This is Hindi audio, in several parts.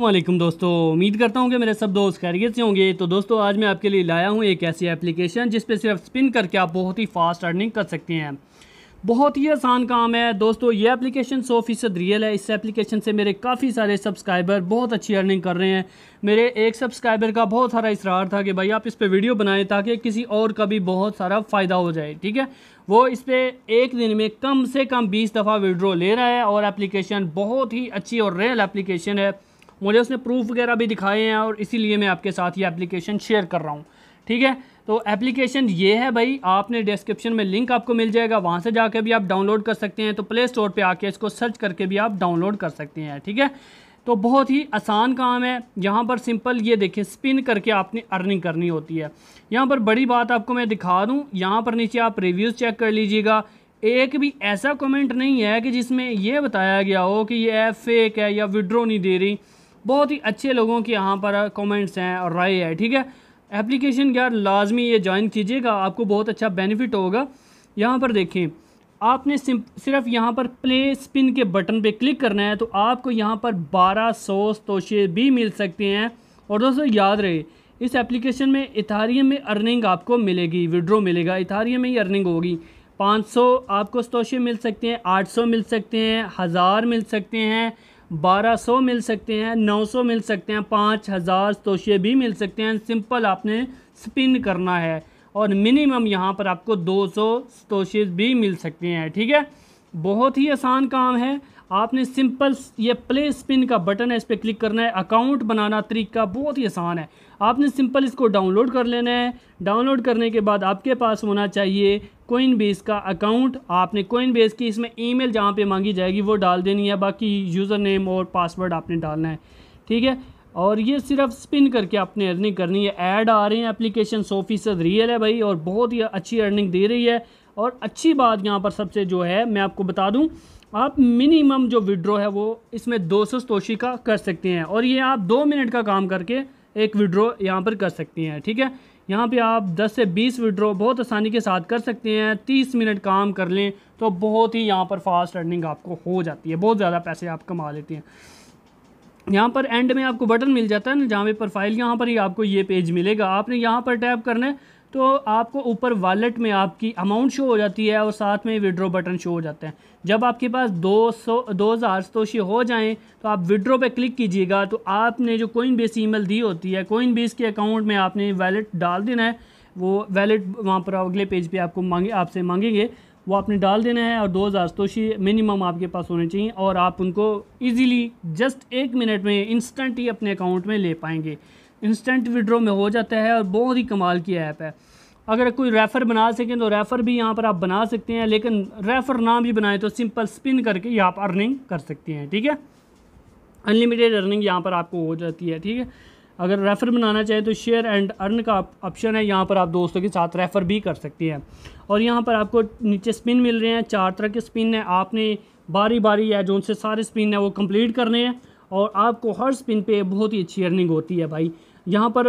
वालेकुम दोस्तों उम्मीद करता हूँ कि मेरे सब दोस्त खैरियत से होंगे तो दोस्तों आज मैं आपके लिए लाया हूँ एक ऐसी एप्लीकेशन जिस पे सिर्फ स्पिन करके आप बहुत ही फास्ट अर्निंग कर सकते हैं बहुत ही आसान काम है दोस्तों ये एप्लीकेशन सौ फीसद रियल है इस एप्लीकेशन से मेरे काफ़ी सारे सब्सक्राइबर बहुत अच्छी अर्निंग कर रहे हैं मेरे एक सब्सक्राइबर का बहुत सारा इसरार था कि भाई आप इस पर वीडियो बनाएं ताकि किसी और का भी बहुत सारा फ़ायदा हो जाए ठीक है वो इस पर एक दिन में कम से कम बीस दफ़ा विड्रो ले रहा है और एप्लीकेशन बहुत ही अच्छी और रियल एप्लीकेशन है मुझे उसने प्रूफ वगैरह भी दिखाए हैं और इसीलिए मैं आपके साथ ये एप्लीकेशन शेयर कर रहा हूँ ठीक है तो एप्लीकेशन ये है भाई आपने डिस्क्रिप्शन में लिंक आपको मिल जाएगा वहाँ से जाके भी आप डाउनलोड कर सकते हैं तो प्ले स्टोर पर आके इसको सर्च करके भी आप डाउनलोड कर सकते हैं ठीक है तो बहुत ही आसान काम है यहाँ पर सिंपल ये देखें स्पिन करके आपने अर्निंग करनी होती है यहाँ पर बड़ी बात आपको मैं दिखा दूँ यहाँ पर नीचे आप रिव्यूज़ चेक कर लीजिएगा एक भी ऐसा कमेंट नहीं है कि जिसमें यह बताया गया हो कि ये ऐप फेक है या विड्रो नहीं दे रही बहुत ही अच्छे लोगों के यहाँ पर कमेंट्स हैं और राय है ठीक है एप्लीकेशन यार लाजमी ये ज्वाइन कीजिएगा आपको बहुत अच्छा बेनिफिट होगा यहाँ पर देखें आपने सिर्फ यहाँ पर प्ले स्पिन के बटन पे क्लिक करना है तो आपको यहाँ पर 1200 तोशे भी मिल सकते हैं और दोस्तों याद रहे इस एप्लीकेशन में इथारियम में अर्निंग आपको मिलेगी विड्रो मिलेगा इथारियम में ही अर्निंग होगी 500 आपको तोशे मिल सकते हैं 800 मिल सकते हैं हज़ार मिल सकते हैं 1200 मिल सकते हैं 900 मिल सकते हैं 5000 तोशे भी मिल सकते हैं सिंपल आपने स्पिन करना है और मिनिमम यहाँ पर आपको 200 तोशे भी मिल सकते हैं ठीक है बहुत ही आसान काम है आपने सिंपल ये प्ले स्पिन का बटन है इस पर क्लिक करना है अकाउंट बनाना तरीका बहुत ही आसान है आपने सिंपल इसको डाउनलोड कर लेना है डाउनलोड करने के बाद आपके पास होना चाहिए कोइन बेस का अकाउंट आपने कोइन बेस की इसमें ईमेल जहाँ पे मांगी जाएगी वो डाल देनी है बाकी यूज़र नेम और पासवर्ड आपने डालना है ठीक है और ये सिर्फ स्पिन करके आपने अर्निंग करनी है ऐड आ रहे हैं एप्लीकेशन सौ फीसद रियल है भाई और बहुत ही अच्छी अर्निंग दे रही है और अच्छी बात यहाँ पर सबसे जो है मैं आपको बता दूँ आप मिनिमम जो विड्रॉ है वो इसमें दो सौ का कर सकते हैं और ये आप दो मिनट का काम करके एक विड्रो यहाँ पर कर सकती हैं ठीक है यहाँ पे आप 10 से 20 विड्रो बहुत आसानी के साथ कर सकते हैं 30 मिनट काम कर लें तो बहुत ही यहाँ पर फास्ट अर्निंग आपको हो जाती है बहुत ज़्यादा पैसे आप कमा लेते हैं यहाँ पर एंड में आपको बटन मिल जाता है ना जहाँ पे प्रोफाइल यहाँ पर ही आपको ये पेज मिलेगा आपने यहाँ पर टैप करना है तो आपको ऊपर वॉलेट में आपकी अमाउंट शो हो जाती है और साथ में विड्रो बटन शो हो जाते हैं जब आपके पास दो सौ दो हज़ार सतोशी हो जाएँ तो आप विड्रो पे क्लिक कीजिएगा तो आपने जो कोइन बेस ईमेल दी होती है कोइन बेस के अकाउंट में आपने वैलेट डाल देना है वो वैलेट वहाँ पर अगले पेज पे आपको मांगे आपसे मांगेंगे वो आपने डाल देना है और दो हज़ार मिनिमम आपके पास होने चाहिए और आप उनको इजीली जस्ट एक मिनट में इंस्टेंट ही अपने अकाउंट में ले पाएंगे इंस्टेंट विड्रो में हो जाता है और बहुत ही कमाल की ऐप है अगर कोई रेफ़र बना सकें तो रेफ़र भी यहाँ पर आप बना सकते हैं लेकिन रेफ़र ना भी बनाएं तो सिंपल स्पिन करके आप अर्निंग कर सकते हैं ठीक है अनलिमिटेड अर्निंग यहाँ पर आपको हो जाती है ठीक है अगर रेफ़र बनाना चाहे तो शेयर एंड अर्न का ऑप्शन है यहाँ पर आप दोस्तों के साथ रेफ़र भी कर सकते हैं और यहाँ पर आपको नीचे स्पिन मिल रहे हैं चार तरह के स्पिन है आपने बारी बारी या जो उनसे सारे स्पिन है वो कम्प्लीट करने हैं और आपको हर स्पिन पे बहुत ही अच्छी अर्निंग होती है भाई यहाँ पर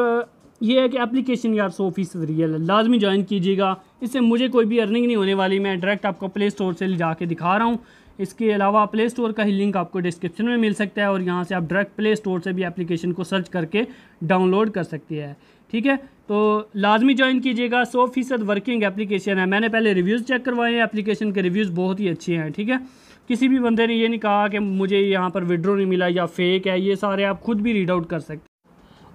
ये है कि एप्लीकेशन यार सौ फीसद रियल है लाजमी ज्वाइन कीजिएगा इससे मुझे कोई भी अर्निंग नहीं होने वाली मैं डायरेक्ट आपको प्ले स्टोर से जा के दिखा रहा हूँ इसके अलावा प्ले स्टोर का ही लिंक आपको डिस्क्रिप्शन में मिल सकता है और यहाँ से आप डायरेक्ट प्ले स्टोर से भी एप्लीकेशन को सर्च करके डाउनलोड कर सकती है ठीक है तो लाजमी ज्वाइन कीजिएगा सौ फीसद वर्किंग एप्लीकेशन है मैंने पहले रिव्यूज़ चेक करवाए हैं एप्लीकेशन के रिव्यूज़ बहुत ही अच्छे हैं ठीक है किसी भी बंदे ने ये नहीं कहा कि मुझे यहाँ पर विड्रो नहीं मिला या फेक है ये सारे आप खुद भी रीड आउट कर सकते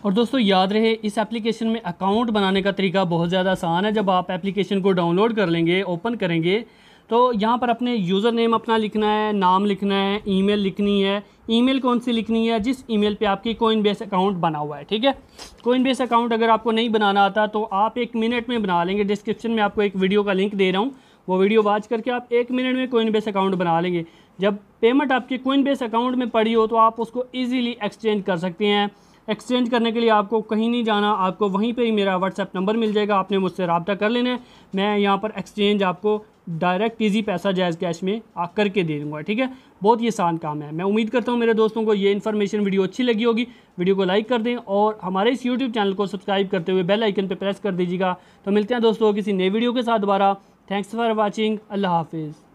और दोस्तों याद रहे इस एप्लीकेशन में अकाउंट बनाने का तरीका बहुत ज़्यादा आसान है जब आप एप्लीकेशन को डाउनलोड कर लेंगे ओपन करेंगे तो यहाँ पर अपने यूज़र नेम अपना लिखना है नाम लिखना है ईमेल लिखनी है ईमेल कौन सी लिखनी है जिस ईमेल पे आपकी कोइन बेस अकाउंट बना हुआ है ठीक है कोइन बेस अकाउंट अगर आपको नहीं बनाना आता तो आप एक मिनट में बना लेंगे डिस्क्रिप्शन में आपको एक वीडियो का लिंक दे रहा हूँ वो वीडियो वाच करके आप एक मिनट में कोइन बेस अकाउंट बना लेंगे जब पेमेंट आपके कोइन बेस अकाउंट में पड़ी हो तो आप उसको ईजिली एक्सचेंज कर सकते हैं एक्सचेंज करने के लिए आपको कहीं नहीं जाना आपको वहीं पर ही मेरा व्हाट्सएप नंबर मिल जाएगा आपने मुझसे रबता कर लेना है मैं यहाँ पर एक्सचेंज आपको डायरेक्ट इजी पैसा जायज़ कैश में आ करके दे दूंगा ठीक है बहुत ही आसान काम है मैं उम्मीद करता हूँ मेरे दोस्तों को ये इन्फॉर्मेशन वीडियो अच्छी लगी होगी वीडियो को लाइक कर दें और हमारे इस यूट्यूब चैनल को सब्सक्राइब करते हुए बेल आइकन पर प्रेस कर दीजिएगा तो मिलते हैं दोस्तों किसी नए वीडियो के साथ दोबारा थैंक्स फॉर वॉचिंग अल्लाह हाफिज़